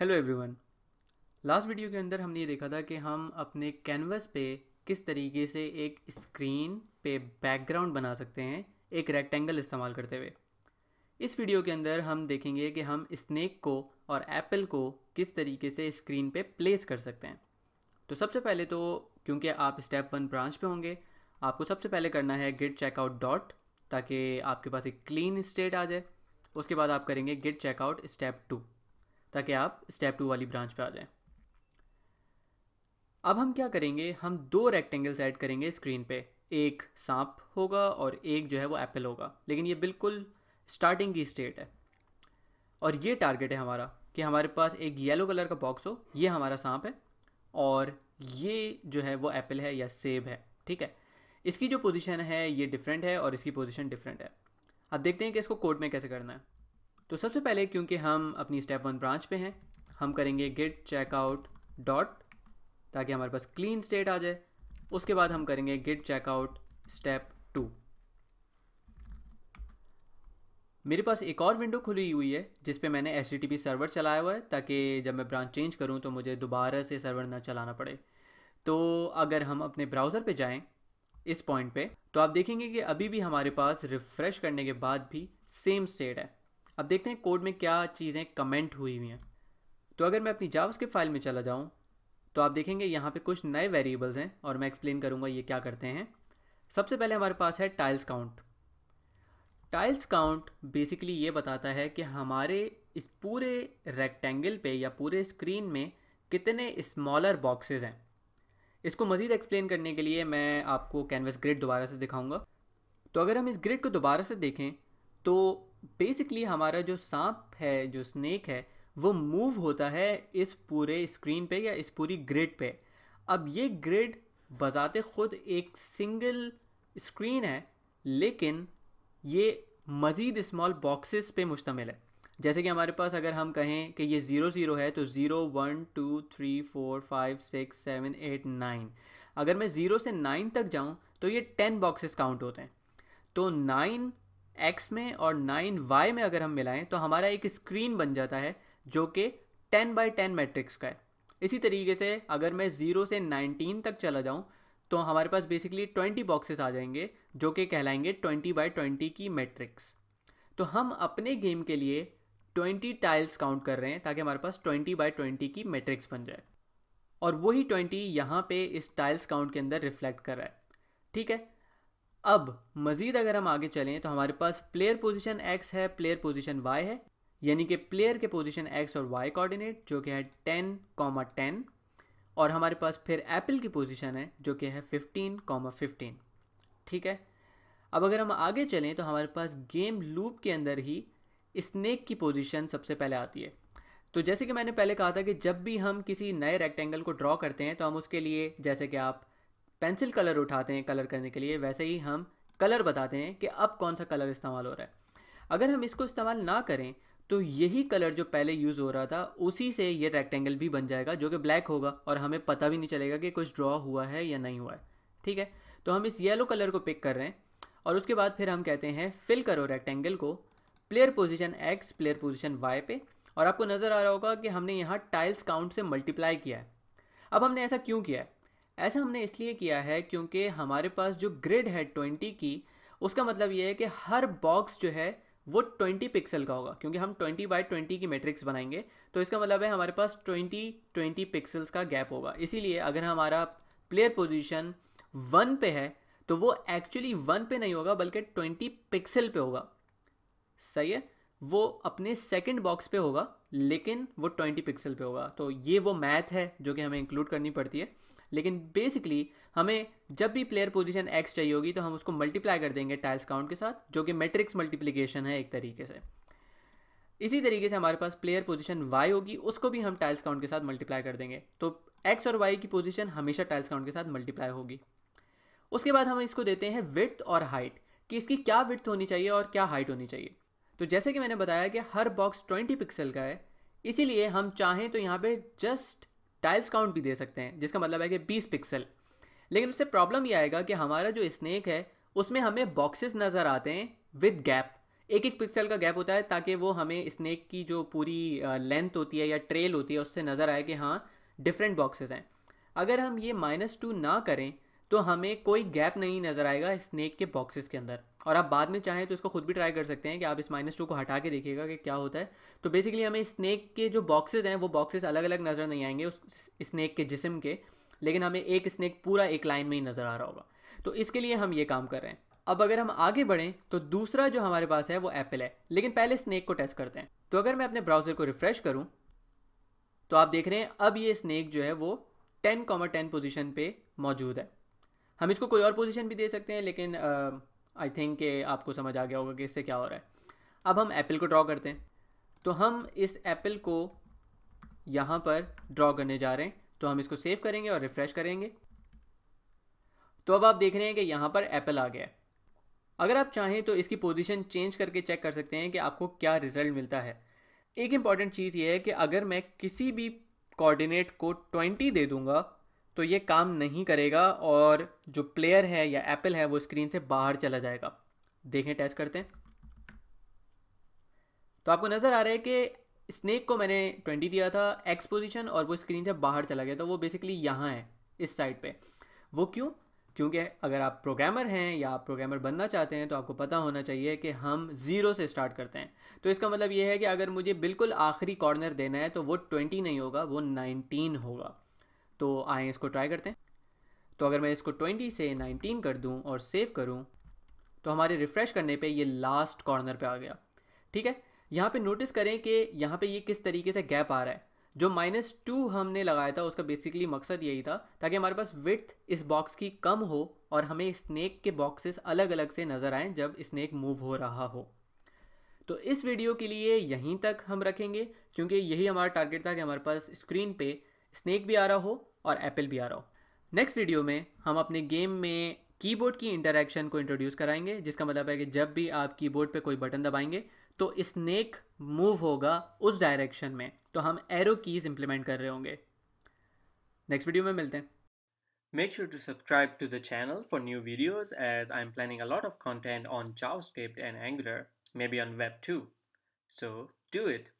hello everyone last video के अंदर हमने ये देखा था कि हम अपने कैनवस पे किस तरीके से एक स्क्रीन पे बैकग्राउंड बना सकते हैं एक रेक्टेंगल इस्तेमाल करते हुए इस वीडियो के अंदर हम देखेंगे कि हम स्नेक को और एप्पल को किस तरीके से स्क्रीन पे प्लेस कर सकते हैं तो सबसे पहले तो क्योंकि आप स्टेप वन ब्रांच पर होंगे आपको सबसे पहले करना है गिट चेकआउट डॉट ताकि आपके पास एक क्लीन स्टेट आ जाए उसके बाद आप करेंगे गिट चेकआउट स्टेप टू ताकि आप स्टेप टू वाली ब्रांच पे आ जाएं अब हम क्या करेंगे हम दो रेक्टेंगल्स ऐड करेंगे स्क्रीन पे एक सांप होगा और एक जो है वो एप्पल होगा लेकिन ये बिल्कुल स्टार्टिंग की स्टेट है और ये टारगेट है हमारा कि हमारे पास एक येलो कलर का बॉक्स हो ये हमारा सांप है और ये जो है वो एप्पल है या सेब है ठीक है इसकी जो पोजीशन है ये डिफरेंट है और इसकी पोजीशन डिफरेंट है अब देखते हैं कि इसको कोड में कैसे करना है तो सबसे पहले क्योंकि हम अपनी स्टेप वन ब्रांच पे हैं हम करेंगे गेट चेकआउट डॉट ताकि हमारे पास क्लीन स्टेट आ जाए उसके बाद हम करेंगे गेट चेकआउट स्टेप टू मेरे पास एक और विंडो खुली हुई है जिस पे मैंने एच सर्वर चलाया हुआ है ताकि जब मैं ब्रांच चेंज करूँ तो मुझे दोबारा से सर्वर ना चलाना पड़े तो अगर हम अपने ब्राउज़र पे जाएं इस पॉइंट पे तो आप देखेंगे कि अभी भी हमारे पास रिफ़्रेश करने के बाद भी सेम स्टेट है अब देखते हैं कोड में क्या चीज़ें कमेंट हुई हुई हैं तो अगर मैं अपनी जावस के फाइल में चला जाऊँ तो आप देखेंगे यहाँ पे कुछ नए वेरिएबल्स हैं और मैं एक्सप्लेन करूँगा ये क्या करते हैं सबसे पहले हमारे पास है tiles count tiles count basically ये बताता है कि हमारे इस पूरे रेक्टेंगल पे या पूरे स्क्रीन में कितने स्मॉलर बॉक्सेस हैं इसको मज़ीद एक्सप्लेन करने के लिए मैं आपको कैनवस ग्रिड दोबारा से दिखाऊंगा तो अगर हम इस ग्रिड को दोबारा से देखें तो बेसिकली हमारा जो सांप है जो स्नेक है वो मूव होता है इस पूरे स्क्रीन पे या इस पूरी ग्रिड पे अब ये ग्रिड बजाते खुद एक सिंगल स्क्रीन है लेकिन ये मज़ीद स्मॉल बॉक्सेस पे मुश्तमिल है जैसे कि हमारे पास अगर हम कहें कि ये ज़ीरो ज़ीरो है तो zero one two three four five six seven eight nine अगर मैं ज़ीरो से नाइन तक जाऊं तो ये टेन बॉक्सेस काउंट होते हैं तो नाइन एक्स में और नाइन वाई में अगर हम मिलाएं तो हमारा एक स्क्रीन बन जाता है जो कि टेन बाई टेन मैट्रिक्स का है इसी तरीके से अगर मैं ज़ीरो से नाइनटीन तक चला जाऊँ तो हमारे पास बेसिकली ट्वेंटी बॉक्सेस आ जाएंगे जो कि कहलाएंगे ट्वेंटी बाई ट्वेंटी की मैट्रिक्स तो हम अपने गेम के लिए ट्वेंटी टाइल्स काउंट कर रहे हैं ताकि हमारे पास ट्वेंटी बाई ट्वेंटी की मैट्रिक्स बन जाए और वही ट्वेंटी यहाँ पे इस टाइल्स काउंट के अंदर रिफ्लेक्ट कर रहा है ठीक है अब मज़ीद अगर हम आगे चलें तो हमारे पास प्लेयर पोजीशन एक्स है प्लेयर पोजीशन वाई है यानी कि प्लेयर के पोजीशन एक्स और वाई कोऑर्डिनेट जो कि है टेन कॉमा टेन और हमारे पास फिर एप्पल की पोजीशन है जो कि है फिफ्टीन कॉमा फिफ्टीन ठीक है अब अगर हम आगे चलें तो हमारे पास गेम लूप के अंदर ही स्नेक की पोजिशन सबसे पहले आती है तो जैसे कि मैंने पहले कहा था कि जब भी हम किसी नए रेक्टेंगल को ड्रॉ करते हैं तो हम उसके लिए जैसे कि आप पेंसिल कलर उठाते हैं कलर करने के लिए वैसे ही हम कलर बताते हैं कि अब कौन सा कलर इस्तेमाल हो रहा है अगर हम इसको इस्तेमाल ना करें तो यही कलर जो पहले यूज़ हो रहा था उसी से ये रेक्टेंगल भी बन जाएगा जो कि ब्लैक होगा और हमें पता भी नहीं चलेगा कि कुछ ड्रॉ हुआ है या नहीं हुआ है ठीक है तो हम इस येलो कलर को पिक कर रहे हैं और उसके बाद फिर हम कहते हैं फिल करो रेक्टेंगल को player position X player position Y पे और आपको नज़र आ रहा होगा कि हमने यहाँ टाइल्स काउंट से मल्टीप्लाई किया है अब हमने ऐसा क्यों किया है ऐसा हमने इसलिए किया है क्योंकि हमारे पास जो ग्रिड है ट्वेंटी की उसका मतलब ये है कि हर बॉक्स जो है वो ट्वेंटी पिक्सल का होगा क्योंकि हम ट्वेंटी बाई ट्वेंटी की मैट्रिक्स बनाएंगे तो इसका मतलब है हमारे पास ट्वेंटी ट्वेंटी पिक्सल्स का गैप होगा इसीलिए अगर हमारा प्लेयर पोजिशन वन पे है तो वो एक्चुअली वन पे नहीं होगा बल्कि ट्वेंटी पिक्सल पे होगा सही है वो अपने सेकंड बॉक्स पे होगा लेकिन वो ट्वेंटी पिक्सल पे होगा तो ये वो मैथ है जो कि हमें इंक्लूड करनी पड़ती है लेकिन बेसिकली हमें जब भी प्लेयर पोजीशन एक्स चाहिए होगी तो हम उसको मल्टीप्लाई कर देंगे टाइल्स काउंट के साथ जो कि मैट्रिक्स मल्टीप्लीकेशन है एक तरीके से इसी तरीके से हमारे पास प्लेयर पोजीशन वाई होगी उसको भी हम टाइल्स काउंट के साथ मल्टीप्लाई कर देंगे तो एक्स और वाई की पोजीशन हमेशा टाइल्स काउंट के साथ मल्टीप्लाई होगी उसके बाद हम इसको देते हैं विथ और हाइट कि इसकी क्या विथ होनी चाहिए और क्या हाइट होनी चाहिए तो जैसे कि मैंने बताया कि हर बॉक्स 20 पिक्सल का है इसीलिए हम चाहें तो यहाँ पे जस्ट टाइल्स काउंट भी दे सकते हैं जिसका मतलब है कि बीस पिक्सल लेकिन उससे प्रॉब्लम ये आएगा कि हमारा जो स्नैक है उसमें हमें बॉक्सेस नज़र आते हैं विद गैप एक एक पिक्सल का गैप होता है ताकि वो हमें स्नैक की जो पूरी लेंथ होती है या ट्रेल होती है उससे नज़र आए कि हाँ डिफरेंट बॉक्सेस हैं अगर हम ये माइनस टू ना करें तो हमें कोई गैप नहीं नज़र आएगा स्नैक के बॉक्सेस के अंदर और आप बाद में चाहें तो इसको खुद भी ट्राई कर सकते हैं कि आप इस माइनस टू को हटा के देखिएगा कि क्या होता है तो बेसिकली हमें स्नैक के जो बॉक्सेस हैं वो बॉक्सेस अलग अलग नज़र नहीं आएंगे उस स्नैक के जिसम के लेकिन हमें एक स्नैक पूरा एक लाइन में ही नज़र आ रहा होगा तो इसके लिए हम ये काम कर रहे हैं अब अगर हम आगे बढ़ें तो दूसरा जो हमारे पास है वो एप्पल है लेकिन पहले स्नैक को टेस्ट करते हैं तो अगर मैं अपने ब्राउज़र को रिफ़्रेश करूँ तो आप देख रहे हैं अब ये स्नैक जो है वो टेन कॉमर टेन पोजिशन पर मौजूद है हम इसको कोई और पोजीशन भी दे सकते हैं लेकिन आई थिंक आपको समझ आ गया होगा कि इससे क्या हो रहा है अब हम एप्पल को ड्रॉ करते हैं तो हम इस एप्पल को यहाँ पर ड्रॉ करने जा रहे हैं तो हम इसको सेव करेंगे और रिफ़्रेश करेंगे तो अब आप देख रहे हैं कि यहाँ पर एप्पल आ गया है अगर आप चाहें तो इसकी पोजीशन चेंज करके चेक कर सकते हैं कि आपको क्या रिज़ल्ट मिलता है एक इम्पॉर्टेंट चीज़ ये है कि अगर मैं किसी भी कोऑर्डिनेट को 20 दे दूंगा तो ये काम नहीं करेगा और जो प्लेयर है या एप्पल है वो स्क्रीन से बाहर चला जाएगा देखें टेस्ट करते हैं तो आपको नज़र आ रहा है कि स्नेक को मैंने 20 दिया था एक्स पोजिशन और वो स्क्रीन से बाहर चला गया तो वो बेसिकली यहाँ है इस साइड पे वो क्यों क्योंकि अगर आप प्रोग्रामर हैं या आप प्रोग्रामर बनना चाहते हैं तो आपको पता होना चाहिए कि हम ज़ीरो से स्टार्ट करते हैं तो इसका मतलब ये है कि अगर मुझे बिल्कुल आखिरी कॉर्नर देना है तो वो ट्वेंटी नहीं होगा वो नाइनटीन होगा तो आए इसको ट्राई करते हैं तो अगर मैं इसको 20 से 19 कर दूं और सेव करूं तो हमारे रिफ़्रेश करने पे ये लास्ट कॉर्नर पे आ गया ठीक है यहाँ पे नोटिस करें कि यहाँ पे ये किस तरीके से गैप आ रहा है जो माइनस टू हमने लगाया था उसका बेसिकली मकसद यही था ताकि हमारे पास विथ इस बॉक्स की कम हो और हमें स्नैक के बॉक्सेस अलग अलग से नज़र आएँ जब स्नैक मूव हो रहा हो तो इस वीडियो के लिए यहीं तक हम रखेंगे क्योंकि यही हमारा टारगेट था कि हमारे पास स्क्रीन पे स्नैक भी आ रहा हो और एप्पल भी आ रहा हो नेक्स्ट वीडियो में हम अपने गेम में कीबोर्ड की इंटरेक्शन को इंट्रोड्यूस कराएंगे जिसका मतलब है कि जब भी आप कीबोर्ड पे कोई बटन दबाएंगे तो स्नेक मूव होगा उस डायरेक्शन में तो हम एरो कीज इंप्लीमेंट कर रहे होंगे नेक्स्ट वीडियो में मिलते हैं Make sure to subscribe to the channel for new videos as I'm planning a lot of content on and Angular maybe on web too so do it